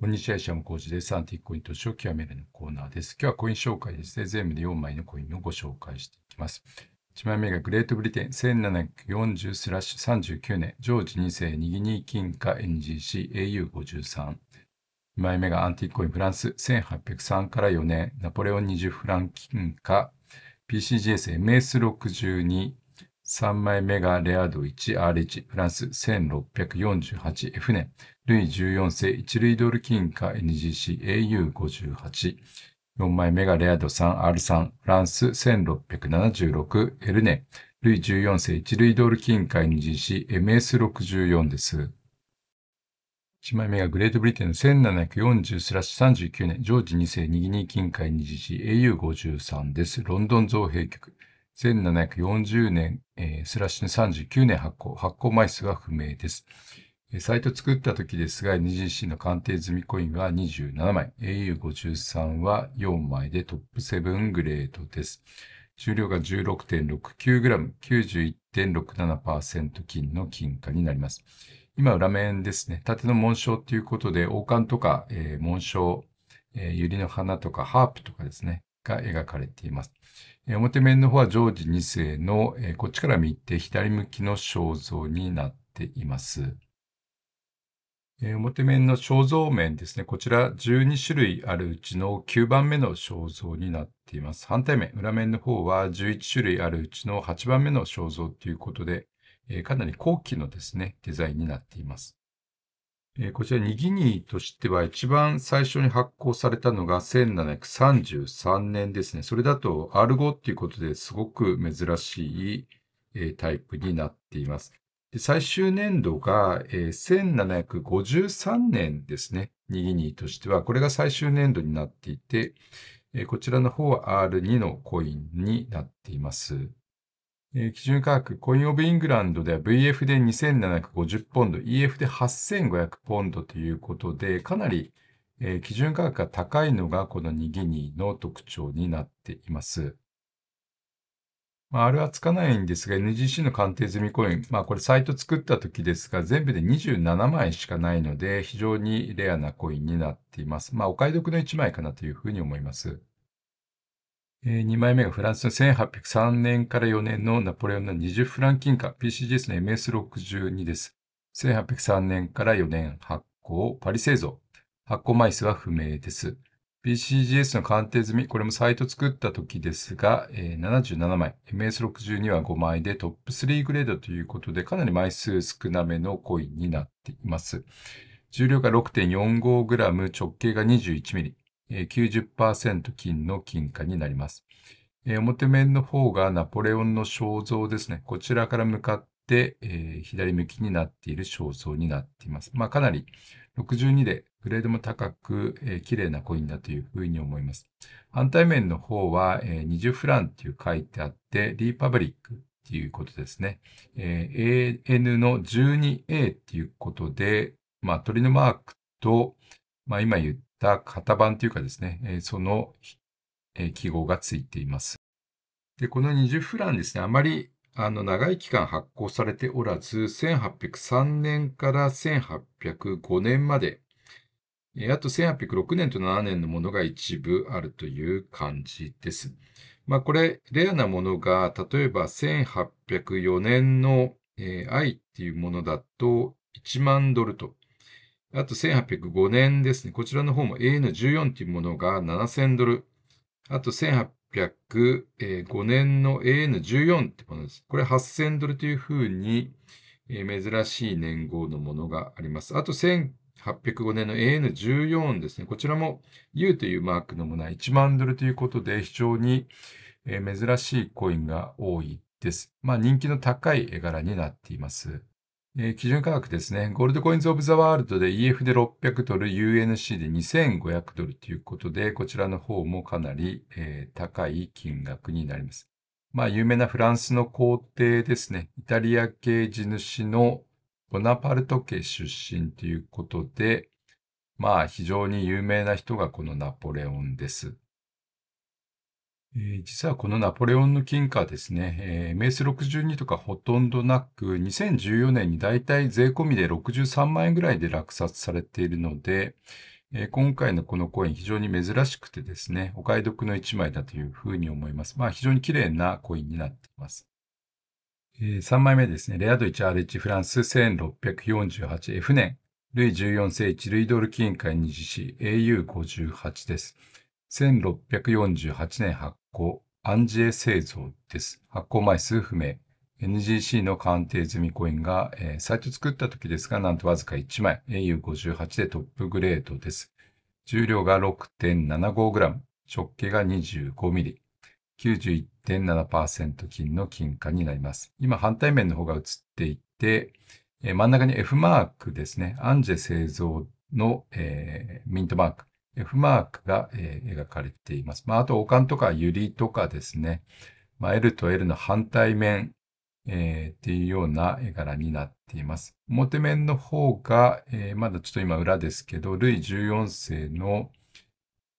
こんにちは、石山浩二です。アンティークコイン投資を極めるのコーナーです。今日はコイン紹介ですね。全部で4枚のコインをご紹介していきます。1枚目がグレートブリテン1740スラッシュ39年、ジョージ2世、ニギニー金貨 NGC AU53。2枚目がアンティークコインフランス1803から4年、ナポレオン20フラン金貨 PCGS MS62 3枚目がレアード1 r 1フランス 1648F 年、ルイ14世一類ドル金貨 NGCAU58。4枚目がレアード 3R3 フランス 1676L 年、ルイ14世一類ドル金貨 NGCMS64 です。1枚目がグレートブリテンの1740スラッシュ39年、ジョージ2世ニギニー金貨 NGCAU53 です。ロンドン造幣局。1740年、えー、スラッシュ39年発行、発行枚数は不明です。サイト作った時ですが、NGC の鑑定済みコインは27枚、AU53 は4枚でトップ7グレードです。重量が 16.69g、91.67%金の金貨になります。今、裏面ですね。縦の紋章ということで、王冠とか、えー、紋章、えー、百合の花とかハープとかですね、が描かれています。えー、表面の方はジョージ2世の、えー、こっちから見て左向きの肖像になっています。えー、表面の肖像面ですね。こちら12種類あるうちの9番目の肖像になっています。反対面、裏面の方は11種類あるうちの8番目の肖像ということで、えー、かなり後期のですね、デザインになっています。えこちら、ニギニーとしては一番最初に発行されたのが1733年ですね。それだと R5 っていうことですごく珍しい、えタイプになっています。で最終年度が、え1753年ですね。ニギニーとしては。これが最終年度になっていて、えこちらの方は R2 のコインになっています。えー、基準価格、コインオブイングランドでは VF で2750ポンド、EF で8500ポンドということで、かなり、えー、基準価格が高いのがこの2ギニーの特徴になっています。まあ、あれはつかないんですが、NGC の鑑定済みコイン、まあこれサイト作った時ですが、全部で27枚しかないので、非常にレアなコインになっています。まあお買い得の1枚かなというふうに思います。えー、2枚目がフランスの1803年から4年のナポレオンの20フラン金貨 PCGS の MS62 です。1803年から4年発行、パリ製造。発行枚数は不明です。p c g s の鑑定済み、これもサイト作った時ですが、えー、77枚、MS62 は5枚でトップ3グレードということで、かなり枚数少なめのコインになっています。重量が 6.45g、直径が 21mm。90%金の金貨になります。表面の方がナポレオンの肖像ですね。こちらから向かって、左向きになっている肖像になっています。まあ、かなり62でグレードも高く、綺麗なコインだというふうに思います。反対面の方は、20フランという書いてあって、リーパブリックということですね。えー、AN の 12A ということで、まあ、鳥のマークと、まあ、今言った型番というかですね、その記号がついています。で、この20フランですね、あまりあの長い期間発行されておらず、1803年から1805年まで、あと1806年と7年のものが一部あるという感じです。まあこれ、レアなものが、例えば1804年の、愛っていうものだと1万ドルとあと1805年ですね。こちらの方も AN14 というものが7000ドル。あと1805年の AN14 いうものです。これ8000ドルというふうに珍しい年号のものがあります。あと1805年の AN14 ですね。こちらも U というマークのものは1万ドルということで非常に珍しいコインが多いです。まあ人気の高い絵柄になっています。えー、基準価格ですね。ゴールドコインズ・オブ・ザ・ワールドで EF で600ドル、UNC で2500ドルということで、こちらの方もかなり、えー、高い金額になります。まあ、有名なフランスの皇帝ですね。イタリア系地主のボナパルト家出身ということで、まあ、非常に有名な人がこのナポレオンです。えー、実はこのナポレオンの金貨ですね、えー、メース62とかほとんどなく、2014年にだいたい税込みで63万円ぐらいで落札されているので、えー、今回のこのコイン非常に珍しくてですね、お買い得の1枚だというふうに思います。まあ非常に綺麗なコインになっています。えー、3枚目ですね、レア度 1RH フランス 1648F 年、ルイ14世1ルイドル金貨 2GC AU58 です。1648年発行、アンジエ製造です。発行枚数不明。NGC の鑑定済みコインが、えー、サイト作った時ですが、なんとわずか1枚。AU58 でトップグレードです。重量が 6.75g、直径が 25mm、91.7%金の金貨になります。今、反対面の方が映っていて、えー、真ん中に F マークですね。アンジェ製造の、えー、ミントマーク。F マークが、えー、描かれています。まあ、あと、おかんとかゆりとかですね、まあ、L と L の反対面、えー、っていうような絵柄になっています。表面の方が、えー、まだちょっと今裏ですけど、ルイ14世の、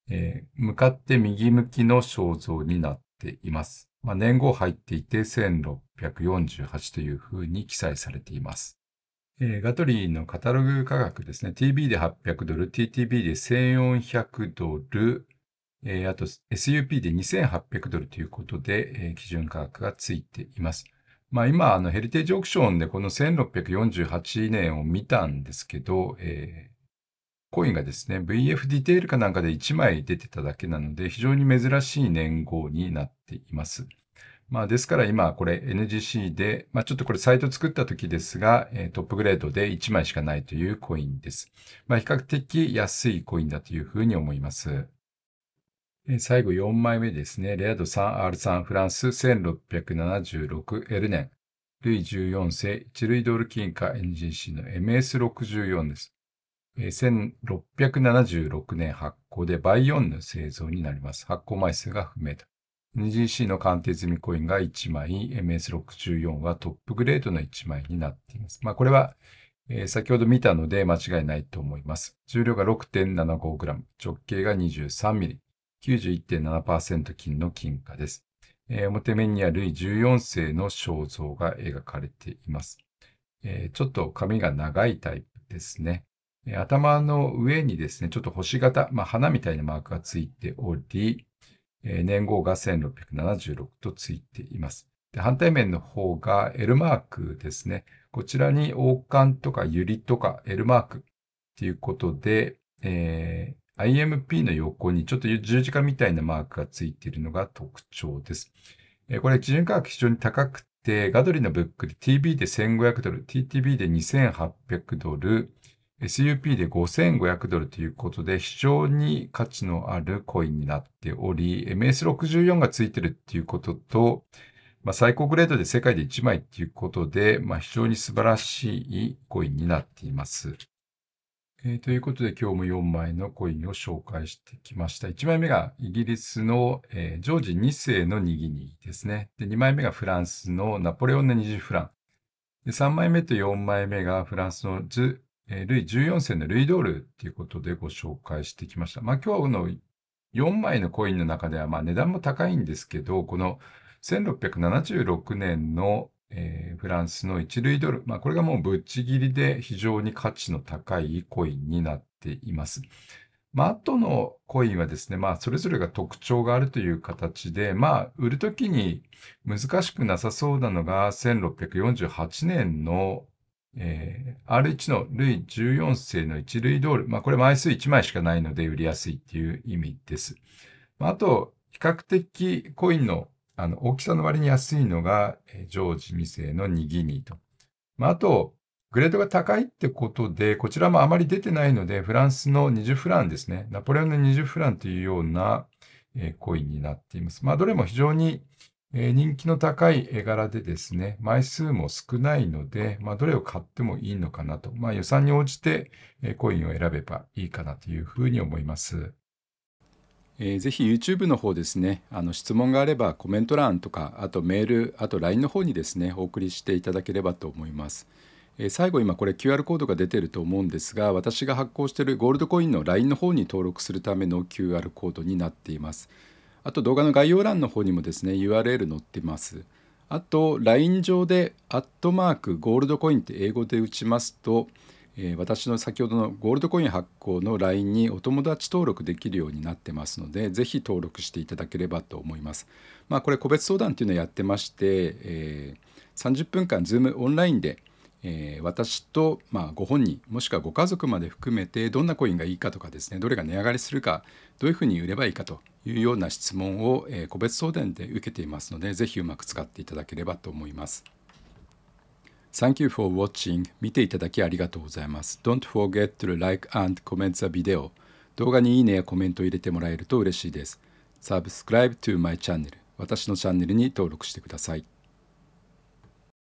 えー、向かって右向きの肖像になっています。まあ、年号入っていて1648というふうに記載されています。えー、ガトリーのカタログ価格ですね、TB で800ドル、TTB で1400ドル、えー、あと SUP で2800ドルということで、えー、基準価格がついています。まあ、今、あのヘリテージオークションでこの1648年を見たんですけど、えー、コインがですね、VF ディテールかなんかで1枚出てただけなので、非常に珍しい年号になっています。まあ、ですから今、これ NGC で、まあ、ちょっとこれサイト作った時ですが、えトップグレードで1枚しかないというコインです。まあ、比較的安いコインだというふうに思います。え最後4枚目ですね。レアド 3R3 フランス1676エルルイ14世一類ドール金貨 NGC の MS64 です。1676年発行でバイオンの製造になります。発行枚数が不明と。NGC の鑑定済みコインが1枚、MS64 はトップグレードの1枚になっています。まあ、これは、えー、先ほど見たので間違いないと思います。重量が 6.75g、直径が 23mm、91.7%金の金貨です。えー、表面にはる14世の肖像が描かれています。えー、ちょっと髪が長いタイプですね。頭の上にですね、ちょっと星型、まあ、花みたいなマークがついており、年号が1676とついています。反対面の方が L マークですね。こちらに王冠とか百合とか L マークっていうことで、えー、IMP の横にちょっと十字架みたいなマークがついているのが特徴です。えー、これ基準価格非常に高くて、ガドリのブックで TB で1500ドル、TTB で2800ドル、SUP で5500ドルということで、非常に価値のあるコインになっており、MS64 がついてるっていうことと、まあ、最高グレードで世界で1枚っていうことで、まあ、非常に素晴らしいコインになっています。えー、ということで、今日も4枚のコインを紹介してきました。1枚目がイギリスの、えー、ジョージ2世のニギニですね。で2枚目がフランスのナポレオンの20フラン。で3枚目と4枚目がフランスのズえー、ルイ14世のルイドールということでご紹介してきました。まあ、今日の4枚のコインの中では、まあ、値段も高いんですけど、この1676年の、えー、フランスの1ルイドル、まあ、これがもうぶっちぎりで非常に価値の高いコインになっています。まあ、後のコインはですね、まあ、それぞれが特徴があるという形で、まあ、売るときに難しくなさそうなのが、1648年のえー、R1 の類14世の1類ドール。まあ、これ枚数1枚しかないので売りやすいっていう意味です。まあ、あと、比較的コインのあの大きさの割に安いのが、えー、ジョージ2世の2ギニーと。まあ、あと、グレードが高いってことで、こちらもあまり出てないので、フランスの20フランですね。ナポレオンの20フランというような、えー、コインになっています。まあ、どれも非常にえ人気の高い絵柄でですね、枚数も少ないので、まあ、どれを買ってもいいのかなと、まあ、予算に応じてコインを選べばいいかなというふうに思います。えー、ぜひ YouTube の方ですね、あの質問があればコメント欄とか、あとメール、あと LINE の方にですね、お送りしていただければと思います。えー、最後今これ QR コードが出てると思うんですが、私が発行しているゴールドコインの LINE の方に登録するための QR コードになっています。あと動画の概要欄の方にもですね URL 載ってます。あと LINE 上で「アットマークゴールドコイン」って英語で打ちますと、えー、私の先ほどのゴールドコイン発行の LINE にお友達登録できるようになってますのでぜひ登録していただければと思います。まあ、これ個別相談っていうのをやってまして、えー、30分間ズームオンラインでえー、私と、まあ、ご本人もしくはご家族まで含めてどんなコインがいいかとかですねどれが値上がりするかどういうふうに売ればいいかというような質問を、えー、個別相談で受けていますのでぜひうまく使っていただければと思います。Thank you for watching. 見ていただきありがとうございます。Don't forget to like and comment the video. 動画にいいねやコメントを入れてもらえると嬉しいです。Subscribe to my channel. 私のチャンネルに登録してください。